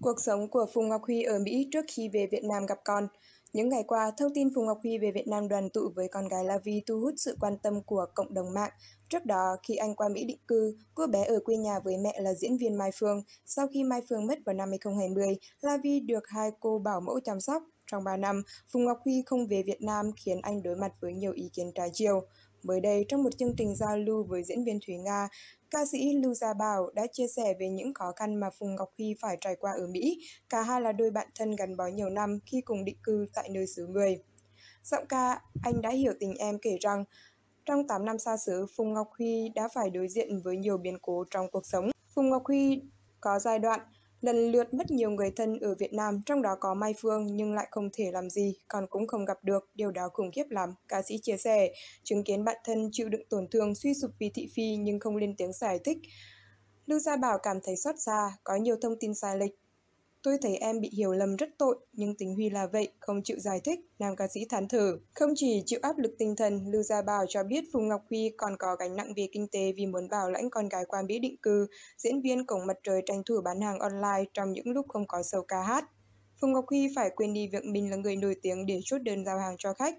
Cuộc sống của Phùng Ngọc Huy ở Mỹ trước khi về Việt Nam gặp con. Những ngày qua, thông tin Phùng Ngọc Huy về Việt Nam đoàn tụ với con gái Lavi thu hút sự quan tâm của cộng đồng mạng. Trước đó, khi anh qua Mỹ định cư, cô bé ở quê nhà với mẹ là diễn viên Mai Phương. Sau khi Mai Phương mất vào năm 2020, Lavi được hai cô bảo mẫu chăm sóc. Trong 3 năm, Phùng Ngọc Huy không về Việt Nam khiến anh đối mặt với nhiều ý kiến trái chiều. Mới đây, trong một chương trình giao lưu với diễn viên Thúy Nga, Ca sĩ Lưu Gia Bảo đã chia sẻ về những khó khăn mà Phùng Ngọc Huy phải trải qua ở Mỹ. Cả hai là đôi bạn thân gắn bó nhiều năm khi cùng định cư tại nơi xứ người. Giọng ca Anh đã hiểu tình em kể rằng, trong 8 năm xa xứ, Phùng Ngọc Huy đã phải đối diện với nhiều biến cố trong cuộc sống. Phùng Ngọc Huy có giai đoạn lần lượt mất nhiều người thân ở Việt Nam, trong đó có Mai Phương nhưng lại không thể làm gì, còn cũng không gặp được, điều đó khủng khiếp lắm, ca sĩ chia sẻ, chứng kiến bạn thân chịu đựng tổn thương suy sụp vì thị phi nhưng không lên tiếng giải thích. Lưu Gia Bảo cảm thấy xót xa, có nhiều thông tin sai lệch, Tôi thấy em bị hiểu lầm rất tội, nhưng tình Huy là vậy, không chịu giải thích, nam ca sĩ thán thở. Không chỉ chịu áp lực tinh thần, Lưu Gia Bảo cho biết Phùng Ngọc Huy còn có gánh nặng về kinh tế vì muốn bảo lãnh con gái qua Mỹ định cư, diễn viên cổng mặt trời tranh thủ bán hàng online trong những lúc không có sầu ca hát. Phùng Ngọc Huy phải quên đi việc mình là người nổi tiếng để chốt đơn giao hàng cho khách.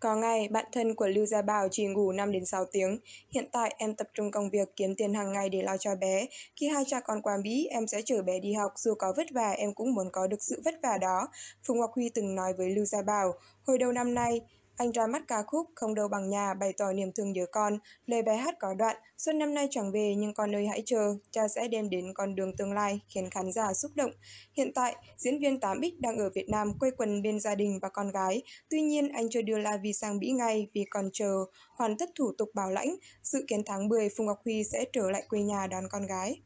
Có ngày, bạn thân của Lưu Gia Bảo chỉ ngủ 5 đến 6 tiếng. Hiện tại, em tập trung công việc kiếm tiền hàng ngày để lo cho bé. Khi hai cha con qua Mỹ, em sẽ chở bé đi học. Dù có vất vả, em cũng muốn có được sự vất vả đó. Phùng Ngọc Huy từng nói với Lưu Gia Bảo. Hồi đầu năm nay, anh ra mắt ca khúc Không đâu bằng nhà bày tỏ niềm thương nhớ con. Lời bài hát có đoạn, xuân năm nay chẳng về nhưng con ơi hãy chờ, cha sẽ đem đến con đường tương lai, khiến khán giả xúc động. Hiện tại, diễn viên 8X đang ở Việt Nam quây quần bên gia đình và con gái. Tuy nhiên, anh chưa đưa La Vi sang Mỹ ngay vì còn chờ, hoàn tất thủ tục bảo lãnh. sự kiến tháng 10, Phùng Ngọc Huy sẽ trở lại quê nhà đón con gái.